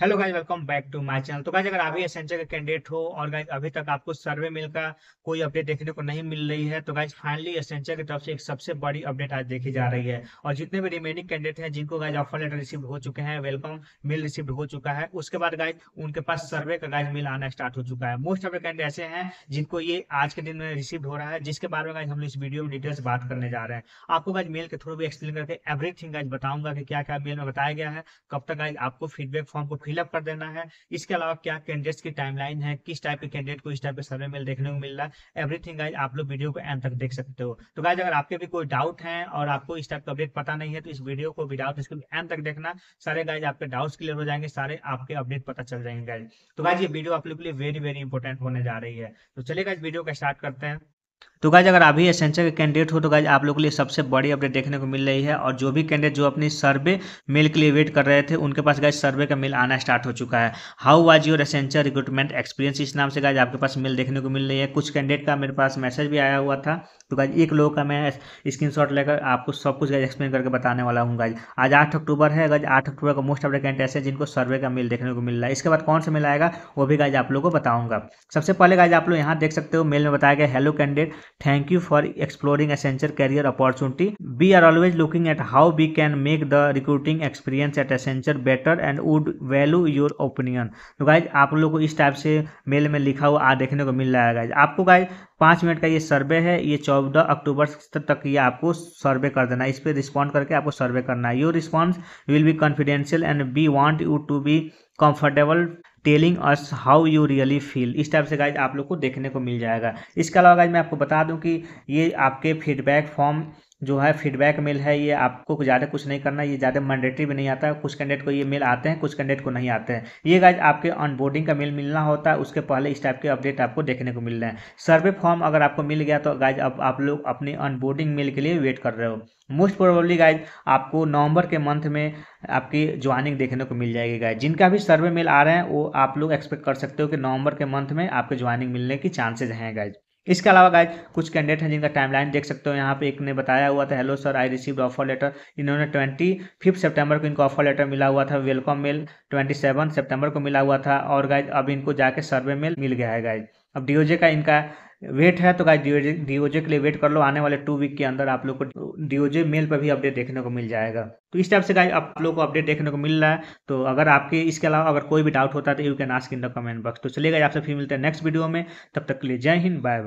hello guys welcome back to my channel तो guys अगर अभी एसेंचर का कैंडिडेट हो और गाइज अभी तक आपको सर्वे मेल का कोई अपडेट देखने को नहीं मिल रही है तो गाइज फाइनली एसेंचर की तरफ से एक सबसे बड़ी अपडेट आज देखी जा रही है और जितने भी रिमेनिंग कैंडिडेट हैं जिनको गाइज ऑफर लेटर रिसीव हो चुके हैं वेलकम मेल रिसीव हो चुका है उसके बाद गाइज उनके पास सर्वे का गाइज मेल आना स्टार्ट हो चुका है मोस्ट ऑफ द कैंडिडेट ऐसे हैं जिनको ये आज के दिन में रिसीव हो रहा है जिसके बारे में गाइज हम इस वीडियो में डिटेल्स बात करने जा रहे हैं आपको गाइज मेल के थ्रू भी एक्सप्लेन करके एवरीथिंग गाइज बताऊंगा कि क्या क्या मेल में बताया गया है कब तक गाइज आपको फीडबैक फॉर्म को फिलअप कर देना है इसके अलावा क्या कैंडिडेट्स की टाइमलाइन है किस टाइप के कैंडिडेट को इस टाइप के सर्वे मिल देखने को मिल रहा है एवरीथिंग गाइज आप लोग वीडियो को एंड तक देख सकते हो तो गाइज अगर आपके भी कोई डाउट है और आपको इस टाइप का अपडेट पता नहीं है तो इस वीडियो को विदाउट इसको एंड तक देखना सारे गाइज आपके डाउट्स क्लियर हो जाएंगे सारे आपके अपडेट पता चल जाएंगे गाइज तो गाइज ये वीडियो आप लोग के लिए वेरी वेरी इंपॉर्टेंट होने जा रही है तो चलिए गाइज वीडियो का स्टार्ट करते हैं तो गाइज अगर अभी एसेंचर के कैंडिडेट हो तो गाइज आप लोगों के लिए सबसे बड़ी अपडेट देखने को मिल रही है और जो भी कैंडिडेट जो अपनी सर्वे मेल के लिए वेट कर रहे थे उनके पास गाइज सर्वे का मेल आना स्टार्ट हो चुका है how was your Accenture recruitment experience इस नाम से गाइज आपके पास मेल देखने को मिल रही है कुछ कैंडिडेट का मेरे पास मैसेज भी आया हुआ था तो गाइज एक लोगों का मैं स्क्रीन लेकर आपको सब कुछ गाइज एक्सप्लेन करके बताने वाला हूँ गाइज आज आठ अक्टूबर है गाइज आठ अक्टूबर का मोस्ट अपडेट कैंडिडेट है जिनको सर्वे का मेल देखने को मिल रहा है इसके बाद कौन सा मेल आएगा वो भी गाइज आप लोग को बताऊंगा सबसे पहले गाइज आप लोग यहाँ देख सकते हो मेल में बताया गया hello candidate thank you for exploring Accenture career opportunity we are always looking at how we can make the recruiting experience at Accenture better and would value your opinion तो गाइज आप लोग को इस type से mail में लिखा हुआ आ देखने को मिल रहा है गाइज आपको गाइज पाँच मिनट का ये सर्वे है ये चौदह अक्टूबर तक ये आपको सर्वे कर देना इस पर रिस्पॉन्ड करके आपको सर्वे करना है your response will be confidential and we want you to be comfortable telling us how you really feel इस टाइप से गाइज आप लोग को देखने को मिल जाएगा इसके अलावा गाइज मैं आपको बता दूं कि ये आपके फीडबैक फॉर्म जो है फीडबैक मेल है ये आपको ज़्यादा कुछ नहीं करना ये ज़्यादा मैंडेटरी भी नहीं आता है कुछ कैंडिडेट को ये मेल आते हैं कुछ कैंडिडेट को नहीं आते हैं ये गाइज आपके ऑनबोर्डिंग का मेल मिलना होता है उसके पहले इस टाइप के अपडेट आपको देखने को मिल रहे हैं सर्वे फॉर्म अगर आपको मिल गया तो गाइज अब आप लोग अपनी ऑनबोर्डिंग मेल के लिए वेट कर रहे हो मोस्ट प्रोबेबली गाइज आपको नवंबर के मंथ में आपकी ज्वाइनिंग देखने को मिल जाएगी गाइज जिनका भी सर्वे मेल आ रहे हैं वो आप लोग एक्सपेक्ट कर सकते हो कि नवंबर के मंथ में आपके ज्वाइनिंग मिलने की चांसेज हैं गाइज इसके अलावा गाइज कुछ कैंडिडेट हैं जिनका टाइमलाइन देख सकते हो यहाँ पे एक ने बताया हुआ था hello sir I receive offer letter इन्होंने ट्वेंटी फिफ्थ सेप्टेम्बर को इनको ऑफर लेटर मिला हुआ था welcome mail twenty seven September को मिला हुआ था और गाइज अब इनको जाके सर्वे मेल मिल गया है गाइज अब डीओजे का इनका वेट है तो गाइज डीओजे डीओजे के लिए वेट कर लो आने वाले टू वीक के अंदर आप लोग को डीओजे मेल पर भी अपडेट देखने को मिल जाएगा तो इस टाइप से गाइज आप लोग को अपडेट देखने को मिल रहा है तो अगर आपके इसके अलावा अगर कोई भी डाउट होता है तो you can ask in the comment box तो गाइज आपसे फिर मिलते हैं नेक्स्ट वीडियो में तब तक के लिए जय हिंद बाय